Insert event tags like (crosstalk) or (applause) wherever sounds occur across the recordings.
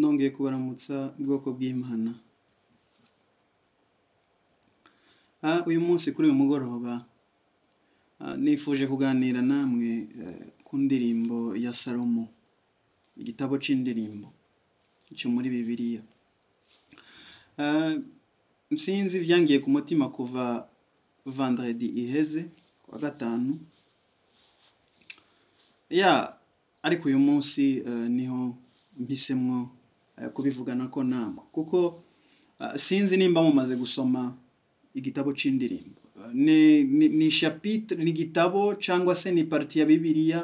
nongeye kubaramutsa ubwoko bw'imana ah, uyu munsi kuri uyu mugoroba ah, nifuje kuganira namwe eh, ku ndirimbo ya salomo igitabo cy'indirimbo cyo muri bibiliya ah, sinzi ibyangiye ku mutima kuva vandredi iheze kuwa gatanu ya ariko uyu munsi eh, niho mpisemwo Eh, kubivugana ko namwe kuko eh, sinzi nimba mumaze gusoma igitabo c'indirimbo eh, ni shapitire ni gitabo cyangwa se ni pariti ya bibiriya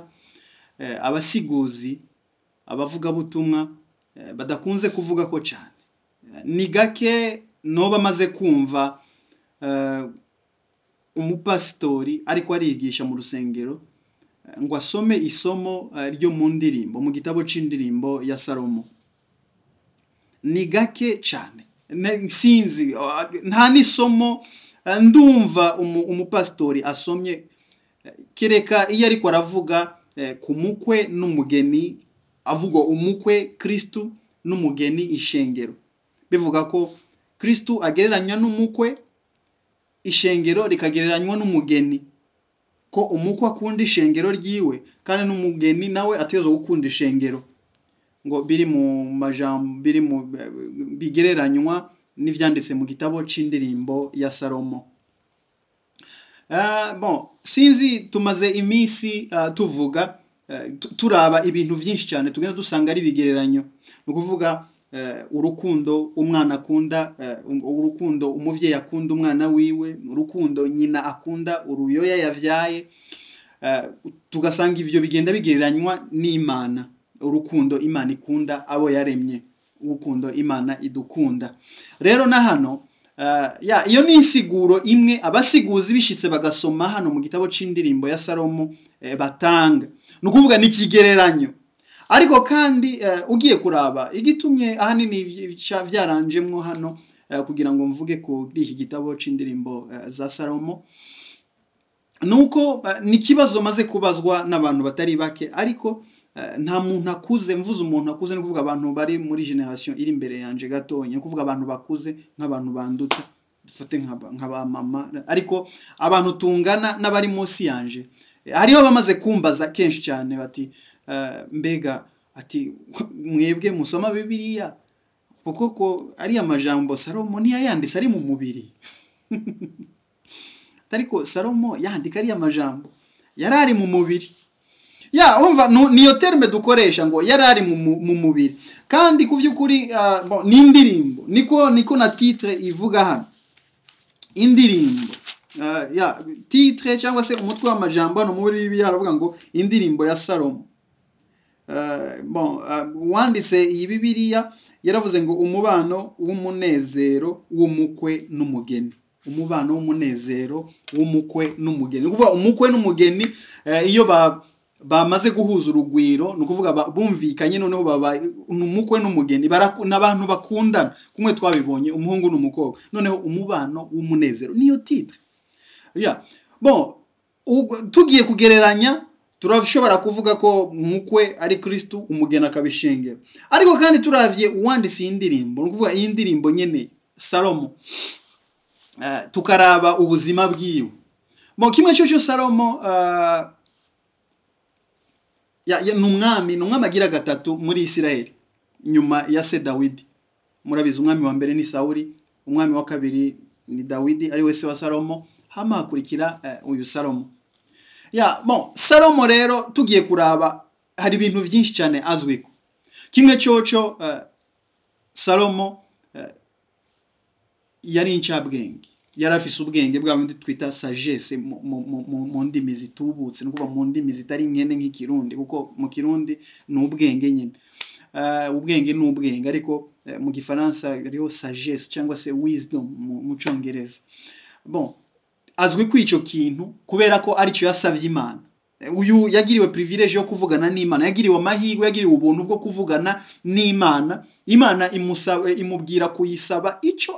abasiguzi abavugabutumwa badakunze kuvuga ko cyane ni gake noba amaze kumva umupasitori ariko arigisha mu rusengero ngo asome isomo ryo mu ndirimbo mu gitabo cy'indirimbo ya salomo ni gake cyane sinzi nta n'isomo eh, ndumva umupasitori asomye kereka iyo ariko aravuga eh, ku mukwe n'umugeni avuga umukwe kirisitu n'umugeni ishengero bivuga ko kirisitu agereranywa n'umukwe ishengero rikagereranywa n'umugeni ko umukwe akunda ishengero ryiwe kandi n'umugeni nawe ategerezwa gukunda ishengero ngo biri mu majambo biri mu bigereranywa n'ibyanditse mu gitabo cy'indirimbo ya salomo eh, sinzi tumaze iminsi eh, tuvuga eh, turaba ibintu byinshi cyane tugenda dusanga ari ibigereranyo ni ukuvuga urukundo umwana akunda urukundo umubyeyi akunda umwana wiwe urukundo nyina akunda uruyoya yabyaye tugasanga ibyo bigenda bigereranywa n'imana urukundo imana ikunda abo yaremye urukundo imana idukunda rero na hano eh, ya iyo ni insiguro imwe abasiguzi bishyitse bagasoma hano mu gitabo cy'indirimbo ya salomo eh, batanga ni ukuvuga n'ikigereranyo ariko kandi eh, ugiye kuraba igitumye ahanini byaranjemo hano kugira ngo mvuge kuri iki gitabo cy'indirimbo za salomo ni uko ni ikibazo maze kubazwa n'abantu batari bake ariko Eh, nta muntu akuze mvuze umuntu akuze ni ukuvuga abantu bari muri generasiyo iri imbere yanjye gatoya ni ukuvuga abantu bakuze nk'abantu bandutse dufate nka mama ariko abantu tungana n'abari munsi yanjye eh, hariho bamaze kumbaza kenshi cyane bati eh, mbega ati (laughs) mwebwe musoma bibiriya kuko ariya majambo salomo ntiyayanditse ari mu mubiri (laughs) ariko salomo yandika ariya majambo yari ari mu mubiri ya urumva niyo terme dukoresha ngo yari ari mu mubiri kandi ku by'ukuri ah, ni indirimbo niko niko na titire ivuga hano indirimbo ah, ya titire cyangwa se umutwe w'amajambo hano muri bibiliya haravuga ngo indirimbo ya salomo ah, wanditse iyi bibiliya yaravuze ngo umubano w'umunezero w'umukwe n'umugeni umubano w'umunezero w'umukwe n'umugeni kuvuga umukwe n'umugeni eh, iyo ba bamaze guhuza urugwiro ni ukuvuga bumvikanye noneho baba umukwe n'umugeni n'abantu bakundana kumwe twabibonye umuhungu n'umukobwa noneho umubano w'umunezero niyo titire tugiye kugereranya turashobora kuvuga ko umukwe ari kirisitu umugeni akabishengera ariko kandi turabye uwanditse iyi ndirimbo ni ukuvuga iyi ndirimbo nyine salomo eh, tukaraba ubuzima bw'iwe kimwe cyose salomo eh, ni umwami ni umwami agira gatatu muri Isiraheli nyuma ya se dawidi murabizi umwami wa mbere ni sawuri umwami wa kabiri ni dawidi ari we se wa salomo hama hakurikira eh, uyu salomo ya bon salomo rero tugiye kuraba hari ibintu byinshi cyane azwi ko kimwe cyoco eh, salomo eh, yari incabwenge yari afise ubwenge bwa bundi twita sagesse mu ndimi zitubutse ni ukuvuga mu ndimi zitari nkene nk'ikirundi kuko mu kirundi ni ubwenge nyine eh, ubwenge ni ubwenge ariko eh, mu gifaransa hariho sagesse cyangwa se wisdom mu cyongereza bon azwi ko icyo kintu kubera ko aricyo yasabye imana eh, uyu yagiriwe privilege yo kuvugana n'imana yagiriwe amahirwe yagiriwe ubuntu bwo kuvugana n'imana imana imubwira kuyisaba icyo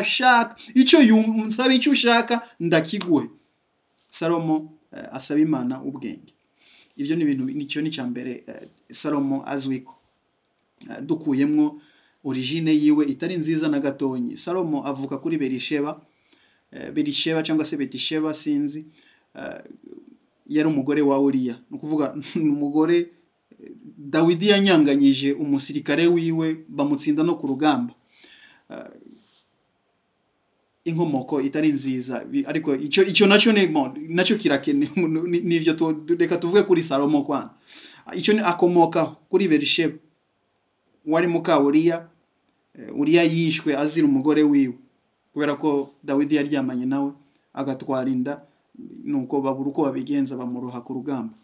ashaka icyo yumva icyo ushaka ndakiguhe salomo eh, asaba imana ubwenge ibyo ni ibintu nicyo ni icya mbere eh, salomo azwi ko eh, dukuyemo origine yiwe itari nziza na gatonyi salomo avuka kuri berisheba berisheba cyangwa se betisheba sinzi yari umugore wa uriya ni ukuvuga (laughs) ni umugore dawidi yanyanganyije umusirikare wiwe bamutsinda no ku rugamba inkomoko itari nziza ariko icyo icyo nacyo ni nacyo kirakene n'ibyo reka tuvuge kuri salomo kwa icyo akomoka kuri berisheba wari muka uriya eh, uriya yishwe azira umugore wiwe kubera ko dawidi yaryamanye nawe agatwara inda nuko babura uko babigenza bamuroha ku rugamba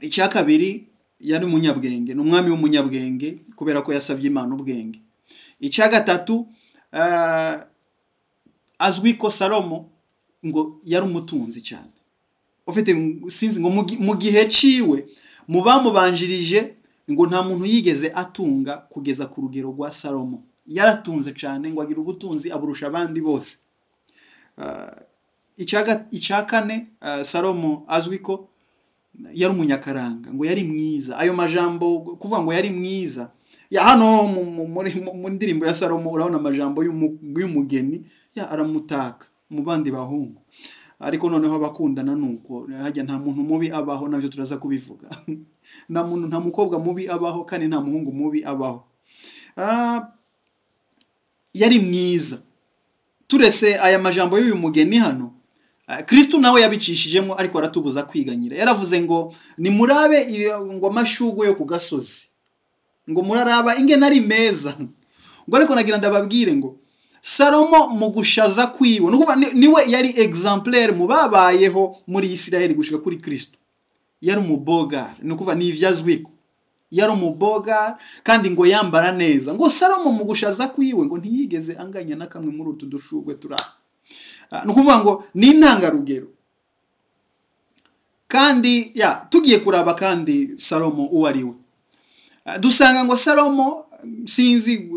icya kabiri yari umunyabwenge ni umwami w'umunyabwenge kubera ko yasabye imana ubwenge icya gatatu eh, azwi ko salomo ngo yari umutunzi cyane ufite sinzi ngo mu gihe ciwe mu bamubanjirije ngo nta muntu yigeze atunga kugeza ku rugero rwa salomo yaratunze cyane ngo agira ubutunzi aburusha abandi bose ah, icya kane ah, salomo azwi ko yari umunyakaranga ngo yari mwiza ayo majambo kuvuga ngo yari mwiza ya hano mu ndirimbo ya salomo urabona amajambo y'umugeni ya aramutaka mu bandi bahungu ariko noneho abakundana ni uko hajya nta muntu mubi abaho nabyo turaza kubivuga (laughs) nta muntu nta mukobwa mubi abaho kandi nta muhungu mubi abaho ah, yari mwiza turese aya majambo y'uyu mugeni hano ah, kirisitu nawe yabicishijemo ariko aratubuza kwiganyira yaravuze ngo ni ngo amashugwe yo ku gasozi ngo muraraba ingena ari meza ngo ariko nagira ndababwire ngo salomo mu gushaza kwiwe niwe yari egizamplere mu babayeho muri isiraheli gushyira kuri kirisito yari umubogari ni ukuvuga ni ibyo yari umubogari kandi ngo yambara neza ngo salomo mu gushaza kwiwe ngo ntiyigeze anganya na kamwe muri utu dushugwe turi aha ah, ni ukuvuga ngo ni intangarugero kandi ya tugiye kuraba kandi salomo uwo ari we dusanga ngo salomo sinzi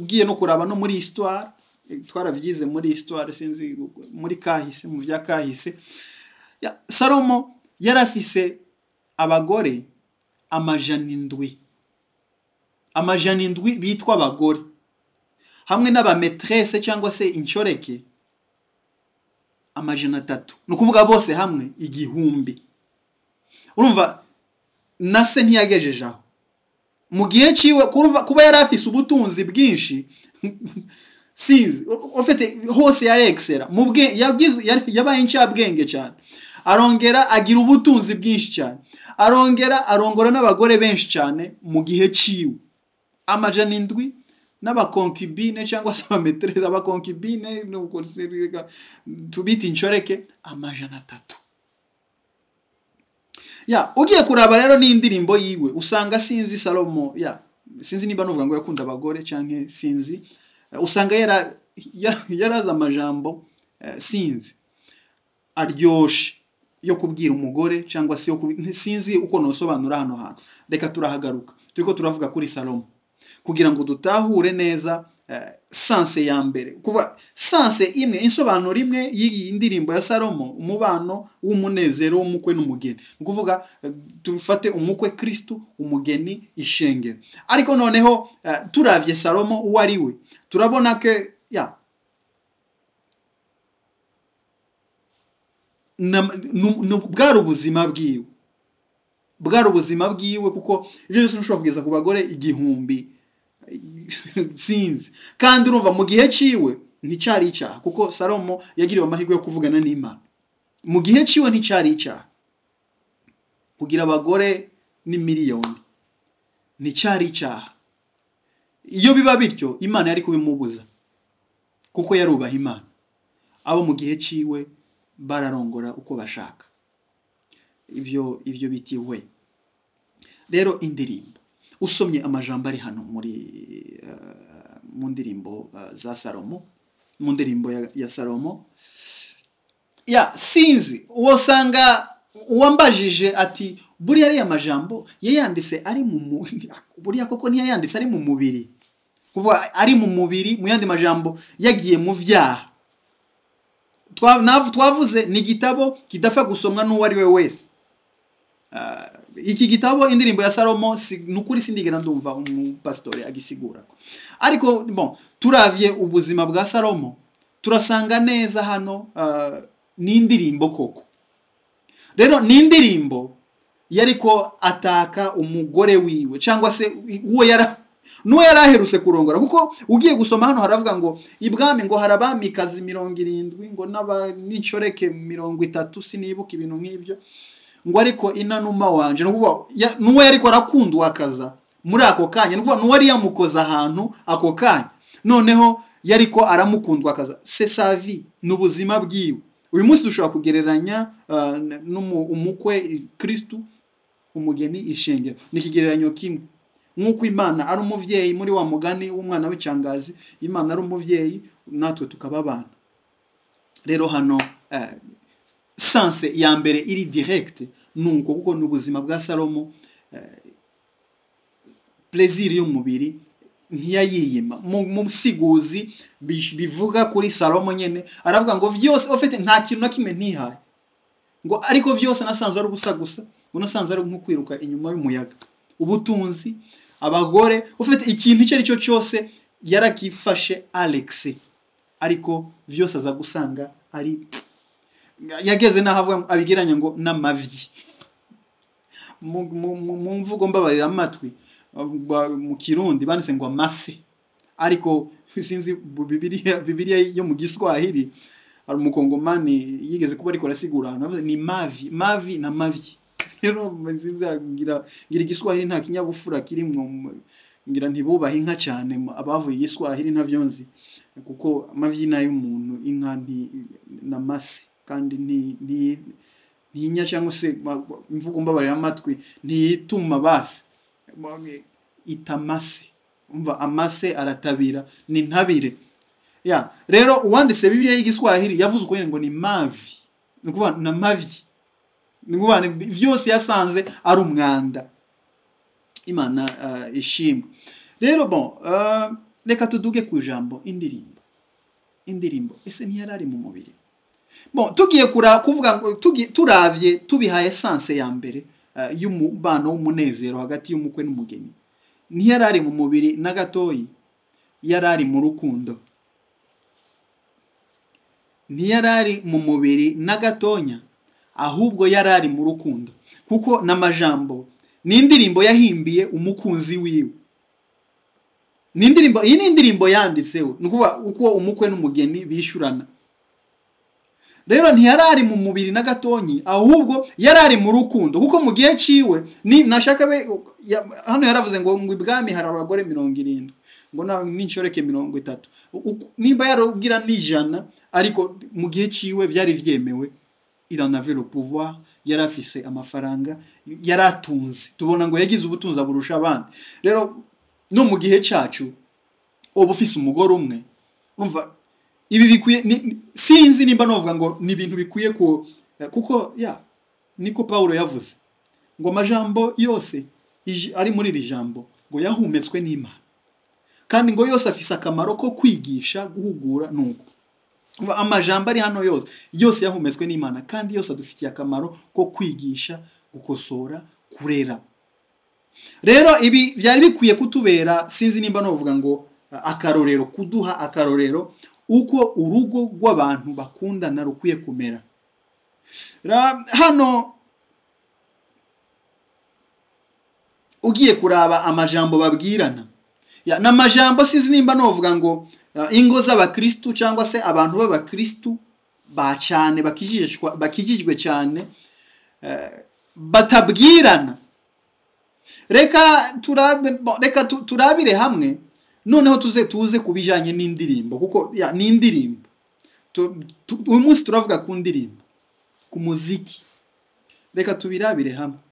ugiye no kuraba no muri isitwari twarabyize muri isitwari sinzi muri kahise mu bya kahise salomo yarafise abagore amajana indwi amajana indwi bitwa abagore hamwe n'abametrese cyangwa se inshoreke amajana atatu ni ukuvuga bose hamwe igihumbi urumva na se ntiyagejeje aho mu gihe cyiwe kuba yari afise ubutunzi bwinshi sizi ufite hose yari egisera yabaye inshyabwenge cyane arongera agira ubutunzi bwinshi cyane arongera arongora n'abagore benshi cyane mu gihe cyiwe amajana indwi n'abakonkibine cyangwa se abametereza abakonkibine tubite inshoreke amajana atatu ya ugiye kuraba rero n'indirimbo yiwe usanga sinzi salomo ya sinzi niba nuvuga ngo yakunda abagore cyangwa sinzi eh, usanga yaraza amajambo eh, sinzi aryoshye yo kubwira umugore cyangwa se sinzi uko ntusobanura hano hantu reka turahagaruka turi ko turavuga kuri salomo kugira ngo dutahure neza Eh, sanse ya mbere kuva sanse imwe insobanuro imwe y'iyi ndirimbo ya salomo umubano w'umunezero w'umukwe n'umugeni ni ukuvuga tubifate eh, umukwe kirisitu umugeni ishengero ariko noneho eh, turabye salomo uwo ari we turabona ko ya bwari ubuzima bwiwe bwari ubuzima bwiwe kuko ibyo byose ntushobora kugeza ku bagore igihumbi sinzi kandi urumva mu gihe cyiwe nticyari icyaha kuko salomo yagiriwe amahirwe yo kuvugana n'imana mu gihe cyiwe nticyari icyaha kugira abagore ni miliyoni nticyari icyaha iyo biba bityo imana yari kubimubuza kuko yarubaha imana abo mu gihe cyiwe bararongora uko bashaka ibyo ibyo biti rero indirimbo usomye amajambo ari hano muri eh, mu ndirimbo eh, za salomo mu ndirimbo ya salomo ya sinzi uwo usanga uwambajije ati buriya ariya majambo yayanditse ari mu (laughs) buriya koko ntiyayanditse ari mu mubiri kuva ari mu mubiri mu yandi majambo yagiye mu byaha twavuze ni igitabo kidapfa gusomwa n'uwo ari we wese ah, iki gitabo indirimbo ya salomo ni ukuri sindigera ndumva umupasitori agisigura ariko bon turabye ubuzima bwa salomo turasanga neza hano uh, n’indirimbo koko rero n’indirimbo yari ko ataka umugore wiwe cyangwa se uwo yara n'uwo yari aherutse kurongora kuko ugiye gusoma hano haravuga ngo ibwami ngo harabamikazi mirongo irindwi ngo n'inshoreke mirongo itatu sinibuka ibintu nk'ibyo ngo ariko inanuma wanje n'uwo ariko akaza muri ako kanya n'uwo yari yamukoze ahantu ako kanya noneho yari ko akaza se savi ni ubuzima bwiwe uyu munsi dushobora kugereranya uh, umukwe kirisitu umugeni ishengero ni ikigereranyo kimwe nk'uko imana ari umubyeyi muri wa mugani w'umwana w'icangazi imana ari umubyeyi natwe tukaba abana rero hano uh, sanse ya mbere iri direct ni uko kuko ni ubuzima bwa salomo eh, pleziri y'umubiri ntiyayiyima mu busiguzi bivuga kuri salomo nyine aravuga ngo byose ufite nta kintu na kimwe ntihaye ngo ariko byose nasanze ari ubusa gusa ngo nasanze ari nko kwiruka inyuma y'umuyaga ubutunzi abagore ufite ikintu icyo ari cyo cyose yarakifashe alex ariko byose aza gusanga ari yageze n'aho avuga ngo n'amabyi mu mvugo mbabarira amatwi mu kirundi banditse ngo amase ariko sinzi bibiriya yo mu giswahili hari umukongomani yigeze kuba ariko arasigura ni mavi mavi na mavi (laughs) rero sinzi ngira igiswahili nta kinyabupfura kirimo ngira ntibubahe inka cyane abavuye igiswahili ntavyonzi kuko amavyi n'ay'umuntu inka ni na mase kandi ntiyinya cyangwa se imvugo mbabarira amatwi ntiyituma basi ita amase umva amase aratabira ni ntabire ya rero uwanditse bibiliya y'igiswahili yavuze uko ngo ni mavi ni ukuvuga na mavi ni ukuvuga byose yasanze ari umwanda imana eh, ishimwe rero bon eh, reka tuduge ku ijambo indirimbo indirimbo ese ntiyari ari mu mubiri tugiye kura kuvuga ngo turabye tubihaye esanse ya mbere eh, y'umubano w'umunezero hagati y'umukwe n'umugeni ntiyari ari mu mubiri na gatoyi yari ari mu rukundo ntiyari ari mu mubiri na gatonya ahubwo yari ari mu rukundo kuko n'amajambo ni indirimbo yahimbiye umukunzi wiwe ni indirimbo iyi ni indirimbo yanditseho ni ukuvuga uko umukwe n'umugeni bishyurana rero ntiyari ari mu mubiri na gatonyi ahubwo yari ari mu rukundo kuko mu gihe ciwe ni nashaka be hano yaravuze ngo ngo ibwami hari abagore mirongo irindwi ngo n'inshoreke mirongo itatu niba yarabwira n'ijana ariko mu gihe ciwe byari byemewe iranavera pouvoir yari afise amafaranga yari atunze tubona ngo yagize ubutunzi aburusha abandi rero no mu gihe cyacu uba ufise umugore umwe urumva ibi bikwiye sinzi nimba novuga ngo ni ibintu bikwiye ko eh, kuko ya niko paul yavuze ngo amajambo yose ari muri iri jambo ngo yahumetswe n'imana kandi ngo yose afise akamaro ko kwigisha guhugura nuko amajambo ari hano yose yose yahumetswe n'imana kandi yose adufitiye akamaro ko kwigisha gukosora kurera rero ibi byari bikwiye kutubera sinzi nimba novuga ngo eh, akarorero kuduha akarorero uko urugo rw'abantu bakundana rukwiye kumera hano ugiye kuraba amajambo babwirana ni amajambo sinzi nimba nuvuga ngo eh, ingo zabakristu cyangwa se abantu babakristu ba cyane bakijijwe cyane eh, batabwirana reka turabire hamwe noneho tuze tuze ku bijyanye n'indirimbo kuko ni indirimbo uyu munsi turavuga ku ndirimbo ku muziki reka tubirabire hamwe